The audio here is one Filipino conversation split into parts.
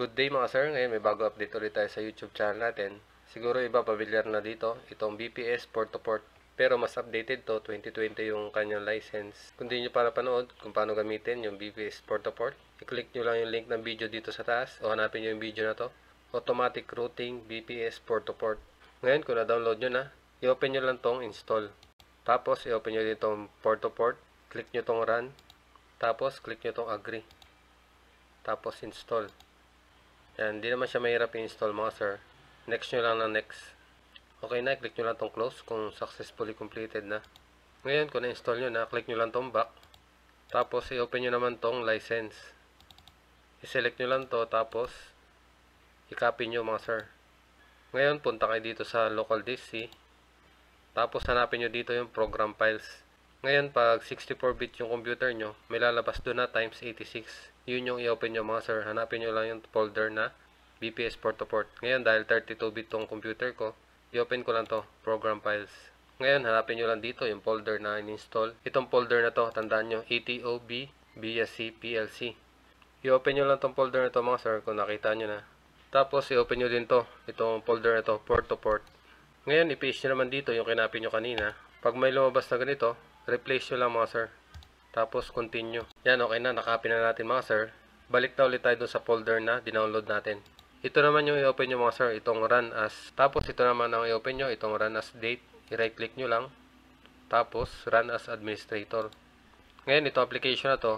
Good day mga sir, ngayon may bago update ulit tayo sa YouTube channel natin. Siguro iba pamilyar na dito, itong BPS port to port. Pero mas updated to, 2020 yung kanyang license. Kung di nyo para panood kung paano gamitin yung BPS port to port, i-click nyo lang yung link ng video dito sa taas o hanapin yung video na to. Automatic Routing BPS port to port. Ngayon kung na-download nyo na, i-open nyo lang tong install. Tapos i-open nyo dito port to port, click nyo tong run, tapos click nyo tong agree. Tapos install. Yan, hindi naman siya mahirap i-install mga sir. Next nyo lang na next. Okay na, click nyo lang tong close kung successfully completed na. Ngayon, kung na-install nyo na, click nyo lang tong back. Tapos, i-open nyo naman tong license. I-select nyo lang to, tapos, i-copy nyo mga sir. Ngayon, punta kayo dito sa local disk C. Tapos, hanapin nyo dito yung program files. Ngayon, pag 64-bit yung computer nyo, may lalabas doon na times 86 yun yung i-open nyo mga sir. Hanapin nyo lang yung folder na BPS port to port. Ngayon, dahil 32-bit tong computer ko, i-open ko lang to program files. Ngayon, hanapin nyo lang dito yung folder na in-install. Itong folder na to, tandaan nyo, ETOB BSC PLC. I-open nyo lang tong folder na to mga sir kung nakita nyo na. Tapos, i-open nyo din to, itong folder na to, port to port. Ngayon, i-paste nyo naman dito yung kinapin nyo kanina. Pag may lumabas na ganito, replace nyo lang mga sir. Tapos continue. Yan, okay na. nakapi na natin mga sir. Balik na ulit tayo dun sa folder na dinownload natin. Ito naman yung i-open nyo mga sir. Itong run as. Tapos ito naman ang i-open nyo. Itong run as date. I-right click nyo lang. Tapos run as administrator. Ngayon, itong application na to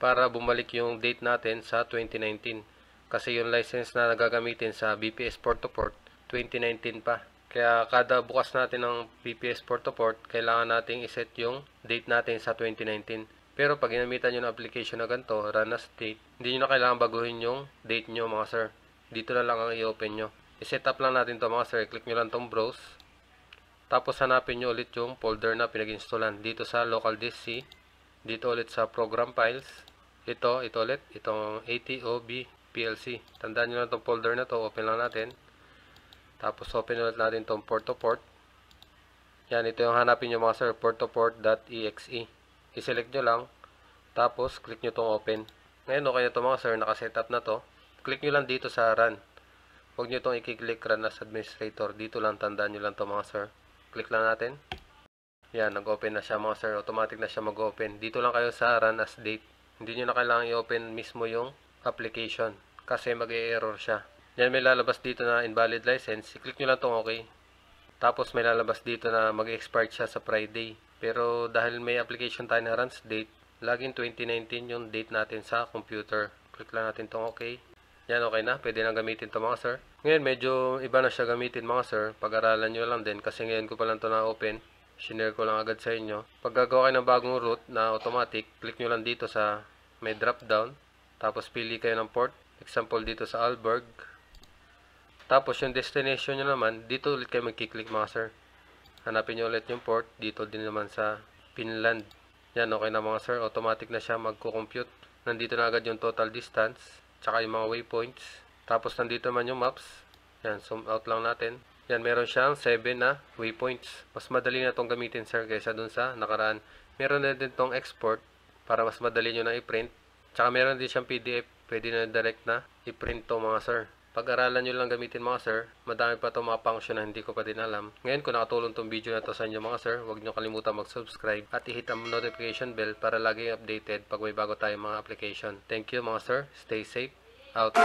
para bumalik yung date natin sa 2019. Kasi yung license na nagagamitin sa BPS port to port, 2019 pa. Kaya kada bukas natin ng PPS port to port, kailangan nating iset yung date natin sa 2019. Pero pag ginamitan nyo ng application na ganito, run as date, hindi nyo na kailangan baguhin yung date nyo mga sir. Dito na lang ang i-open nyo. I-set up lang natin to mga sir. Click nyo lang tong browse. Tapos hanapin nyo ulit yung folder na pinag-installan. Dito sa local disk C. Dito ulit sa program files. Ito, ito ulit. Itong ATOB PLC. Tandaan nyo lang tong folder na to. Open lang natin. Tapos open ulit natin tong port to port. Yan, ito yung hanapin nyo mga sir, port to port.exe. E. I-select nyo lang, tapos click nyo tong open. Ngayon, okay na to mga sir, nakasetup na to. Click nyo lang dito sa run. Huwag nyo itong i-click run as administrator. Dito lang, tandaan nyo lang to mga sir. Click lang natin. Yan, nag-open na siya mga sir. Automatic na siya mag-open. Dito lang kayo sa run as date. Hindi nyo na kailangan i-open mismo yung application kasi mag-e-error siya. Yan may lalabas dito na invalid license. I-click nyo lang tong okay. Tapos may lalabas dito na mag-expire siya sa Friday. Pero dahil may application tayo na runs date, laging 2019 yung date natin sa computer. Click lang natin tong okay. Yan okay na, pwede na gamitin to mga sir. Ngayon medyo iba na siya gamitin mga sir. Pag-aralan nyo lang din kasi ngayon ko pa lang to na open. Shinare ko lang agad sa inyo. Pag gagawa kayo ng bagong route na automatic, click nyo lang dito sa may drop down. Tapos pili kayo ng port. Example dito sa Alberg. Tapos, yung destination nyo naman, dito ulit kayo magkiklik mga sir. Hanapin nyo ulit yung port. Dito din naman sa Finland. Yan, okay na mga sir. Automatic na siya magko-compute. Nandito na agad yung total distance. Tsaka yung mga waypoints. Tapos, nandito naman yung maps. Yan, zoom out lang natin. Yan, meron siyang 7 na waypoints. Mas madali na itong gamitin sir kaysa dun sa nakaraan. Meron na din itong export para mas madali nyo na i-print. Tsaka meron din siyang PDF. Pwede na direct na i-print to mga sir. Pag-aralan nyo lang gamitin mga sir. Madami pa itong mga function na hindi ko pa din alam. Ngayon kung nakatulong itong video na to sa inyo mga sir, huwag nyo kalimutan mag-subscribe at i-hit ang notification bell para laging updated pag may bago tayong mga application. Thank you mga sir. Stay safe. Out.